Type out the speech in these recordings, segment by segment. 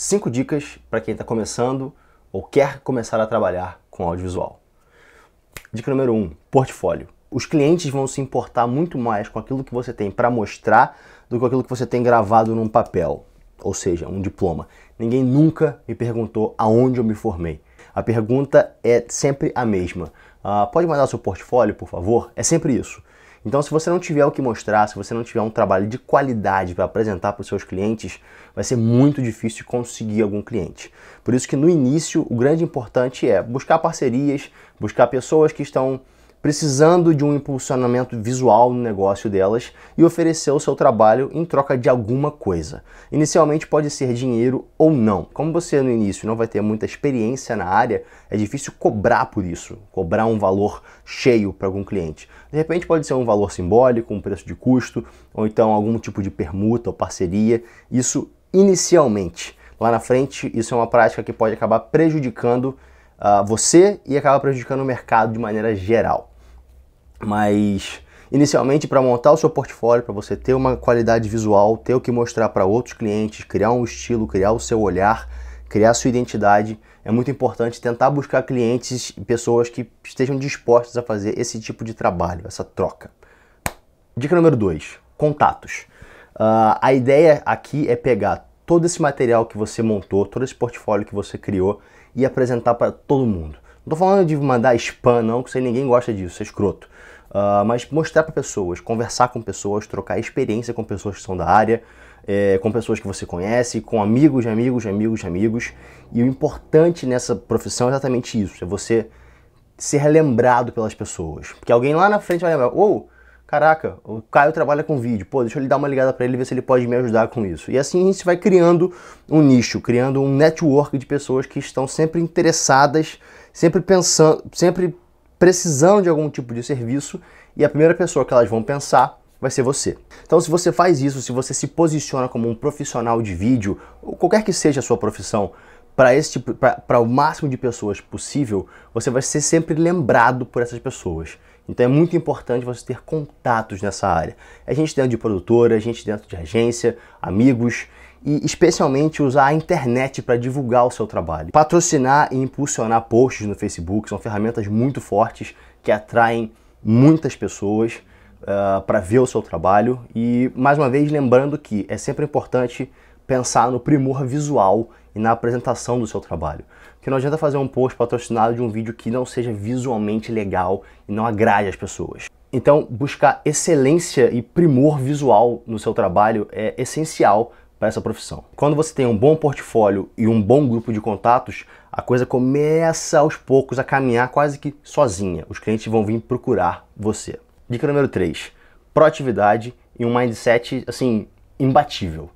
Cinco dicas para quem está começando ou quer começar a trabalhar com audiovisual. Dica número um, portfólio. Os clientes vão se importar muito mais com aquilo que você tem para mostrar do que aquilo que você tem gravado num papel, ou seja, um diploma. Ninguém nunca me perguntou aonde eu me formei. A pergunta é sempre a mesma. Uh, pode mandar seu portfólio, por favor? É sempre isso. Então, se você não tiver o que mostrar, se você não tiver um trabalho de qualidade para apresentar para os seus clientes, vai ser muito difícil conseguir algum cliente. Por isso que no início, o grande importante é buscar parcerias, buscar pessoas que estão precisando de um impulsionamento visual no negócio delas e oferecer o seu trabalho em troca de alguma coisa. Inicialmente pode ser dinheiro ou não. Como você no início não vai ter muita experiência na área, é difícil cobrar por isso, cobrar um valor cheio para algum cliente. De repente pode ser um valor simbólico, um preço de custo, ou então algum tipo de permuta ou parceria, isso inicialmente. Lá na frente, isso é uma prática que pode acabar prejudicando uh, você e acaba prejudicando o mercado de maneira geral. Mas inicialmente para montar o seu portfólio, para você ter uma qualidade visual, ter o que mostrar para outros clientes, criar um estilo, criar o seu olhar, criar a sua identidade, é muito importante tentar buscar clientes e pessoas que estejam dispostas a fazer esse tipo de trabalho, essa troca. Dica número 2, contatos. Uh, a ideia aqui é pegar todo esse material que você montou, todo esse portfólio que você criou e apresentar para todo mundo. Não tô falando de mandar spam, não, que ninguém gosta disso, é escroto. Uh, mas mostrar para pessoas, conversar com pessoas, trocar experiência com pessoas que são da área, é, com pessoas que você conhece, com amigos, amigos, amigos, amigos. E o importante nessa profissão é exatamente isso: é você ser lembrado pelas pessoas. Porque alguém lá na frente vai lembrar, ou. Oh, caraca, o Caio trabalha com vídeo, pô, deixa eu lhe dar uma ligada para ele ver se ele pode me ajudar com isso. E assim a gente vai criando um nicho, criando um network de pessoas que estão sempre interessadas sempre pensando, sempre precisando de algum tipo de serviço e a primeira pessoa que elas vão pensar vai ser você. Então, se você faz isso, se você se posiciona como um profissional de vídeo, ou qualquer que seja a sua profissão, para este para tipo, o máximo de pessoas possível, você vai ser sempre lembrado por essas pessoas. Então é muito importante você ter contatos nessa área. A é gente dentro de produtora, a é gente dentro de agência, amigos, e especialmente usar a internet para divulgar o seu trabalho. Patrocinar e impulsionar posts no Facebook são ferramentas muito fortes que atraem muitas pessoas uh, eh, para ver o seu trabalho e mais uma vez lembrando que é sempre importante pensar no primor visual e na apresentação do seu trabalho. Porque não adianta fazer um post patrocinado de um vídeo que não seja visualmente legal e não agrade as pessoas. Então, buscar excelência e primor visual no seu trabalho é essencial para essa profissão. Quando você tem um bom portfólio e um bom grupo de contatos, a coisa começa aos poucos a caminhar quase que sozinha. Os clientes vão vir procurar você. Dica número 3: proatividade e um mindset assim imbatível.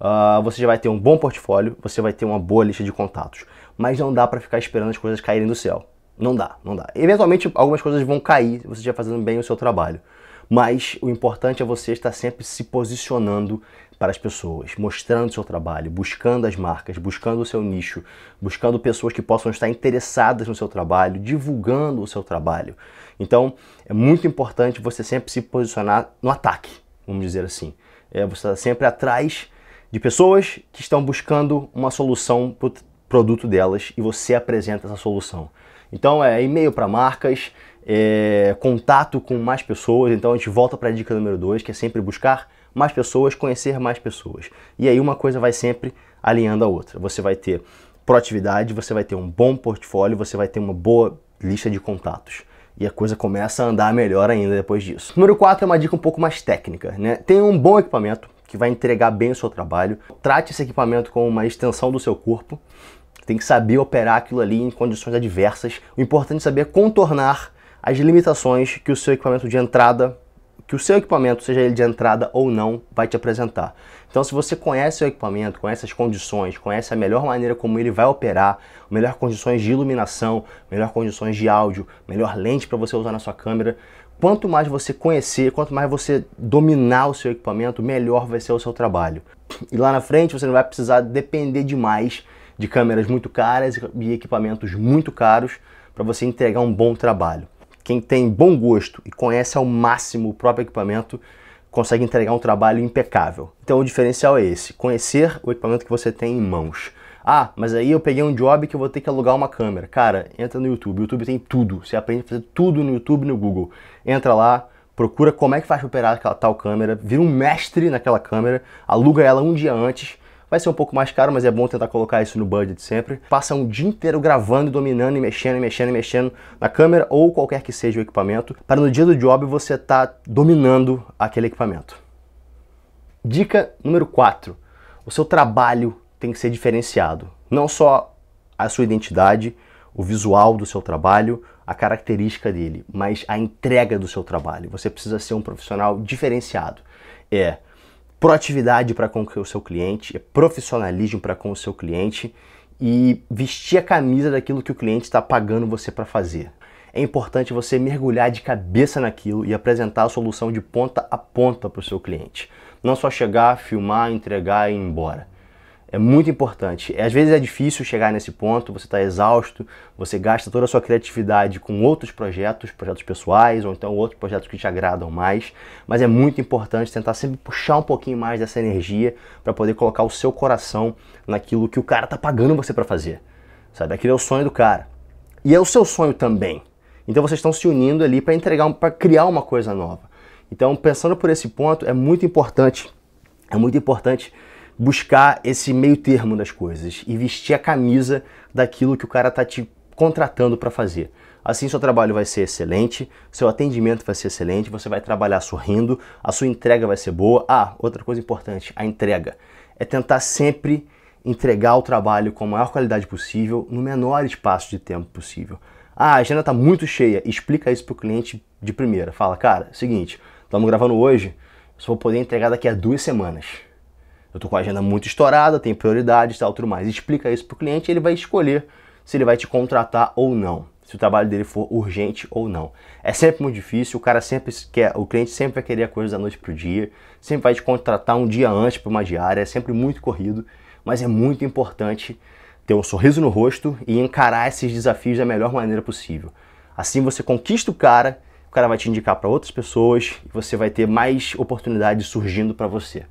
Uh, você já vai ter um bom portfólio, você vai ter uma boa lista de contatos, mas não dá para ficar esperando as coisas caírem do céu. Não dá, não dá. Eventualmente algumas coisas vão cair, você já fazendo bem o seu trabalho. Mas o importante é você estar sempre se posicionando para as pessoas, mostrando seu trabalho, buscando as marcas, buscando o seu nicho, buscando pessoas que possam estar interessadas no seu trabalho, divulgando o seu trabalho. Então, é muito importante você sempre se posicionar no ataque, vamos dizer assim. É, você está sempre atrás de pessoas que estão buscando uma solução para o produto delas e você apresenta essa solução. Então, é e-mail para marcas, é, contato com mais pessoas. Então a gente volta para a dica número 2, que é sempre buscar mais pessoas, conhecer mais pessoas. E aí uma coisa vai sempre alinhando a outra. Você vai ter proatividade, você vai ter um bom portfólio, você vai ter uma boa lista de contatos. E a coisa começa a andar melhor ainda depois disso. Número 4 é uma dica um pouco mais técnica, né? Tenha um bom equipamento que vai entregar bem o seu trabalho. Trate esse equipamento como uma extensão do seu corpo. Tem que saber operar aquilo ali em condições adversas. O importante é saber contornar as limitações que o seu equipamento de entrada, que o seu equipamento, seja ele de entrada ou não, vai te apresentar. Então, se você conhece o equipamento, conhece as condições, conhece a melhor maneira como ele vai operar, melhor condições de iluminação, melhor condições de áudio, melhor lente para você usar na sua câmera, quanto mais você conhecer, quanto mais você dominar o seu equipamento, melhor vai ser o seu trabalho. E lá na frente você não vai precisar depender demais de câmeras muito caras e equipamentos muito caros para você entregar um bom trabalho. Quem tem bom gosto e conhece ao máximo o próprio equipamento consegue entregar um trabalho impecável. Então o diferencial é esse, conhecer o equipamento que você tem em mãos. Ah, mas aí eu peguei um job que eu vou ter que alugar uma câmera. Cara, entra no YouTube, o YouTube tem tudo. Você aprende a fazer tudo no YouTube e no Google. Entra lá, procura como é que faz para operar aquela tal câmera, vira um mestre naquela câmera, aluga ela um dia antes, Vai ser um pouco mais caro, mas é bom tentar colocar isso no budget sempre. Passa um dia inteiro gravando, dominando e mexendo, e mexendo, e mexendo na câmera ou qualquer que seja o equipamento, para no dia do job você estar tá dominando aquele equipamento. Dica número 4. O seu trabalho tem que ser diferenciado. Não só a sua identidade, o visual do seu trabalho, a característica dele, mas a entrega do seu trabalho. Você precisa ser um profissional diferenciado. É proatividade para com o seu cliente, é profissionalismo para com o seu cliente e vestir a camisa daquilo que o cliente está pagando você para fazer. É importante você mergulhar de cabeça naquilo e apresentar a solução de ponta a ponta para o seu cliente. Não só chegar, filmar, entregar e ir embora. É muito importante. É, às vezes é difícil chegar nesse ponto, você está exausto, você gasta toda a sua criatividade com outros projetos, projetos pessoais ou então outros projetos que te agradam mais, mas é muito importante tentar sempre puxar um pouquinho mais dessa energia para poder colocar o seu coração naquilo que o cara está pagando você para fazer. Sabe? Aquele é o sonho do cara. E é o seu sonho também. Então vocês estão se unindo ali para entregar, para criar uma coisa nova. Então, pensando por esse ponto, é muito importante, é muito importante buscar esse meio termo das coisas e vestir a camisa daquilo que o cara tá te contratando para fazer. Assim seu trabalho vai ser excelente, seu atendimento vai ser excelente, você vai trabalhar sorrindo, a sua entrega vai ser boa. Ah, outra coisa importante, a entrega. É tentar sempre entregar o trabalho com a maior qualidade possível, no menor espaço de tempo possível. Ah, a agenda está muito cheia. Explica isso para o cliente de primeira. Fala, cara, seguinte, estamos gravando hoje, só vou poder entregar daqui a duas semanas eu estou com a agenda muito estourada, tem prioridades, tal, tudo mais. Explica isso para o cliente, ele vai escolher se ele vai te contratar ou não, se o trabalho dele for urgente ou não. É sempre muito difícil, o cara sempre quer, o cliente sempre vai querer a coisa da noite para o dia, sempre vai te contratar um dia antes para uma diária, é sempre muito corrido, mas é muito importante ter um sorriso no rosto e encarar esses desafios da melhor maneira possível. Assim você conquista o cara, o cara vai te indicar para outras pessoas e você vai ter mais oportunidades surgindo para você.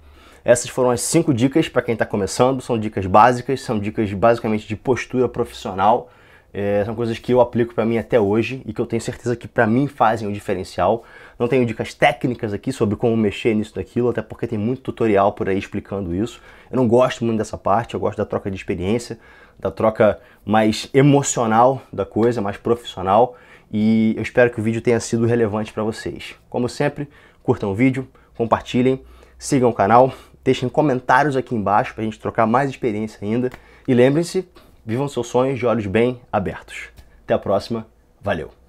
Essas foram as cinco dicas para quem está começando, são dicas básicas, são dicas basicamente de postura profissional. É, são coisas que eu aplico para mim até hoje e que eu tenho certeza que para mim fazem o diferencial. Não tenho dicas técnicas aqui sobre como mexer nisso daquilo, até porque tem muito tutorial por aí explicando isso. Eu não gosto muito dessa parte, eu gosto da troca de experiência, da troca mais emocional da coisa, mais profissional. E eu espero que o vídeo tenha sido relevante para vocês. Como sempre, curtam o vídeo, compartilhem, sigam o canal Deixem comentários aqui embaixo para a gente trocar mais experiência ainda. E lembrem-se, vivam seus sonhos de olhos bem abertos. Até a próxima, valeu!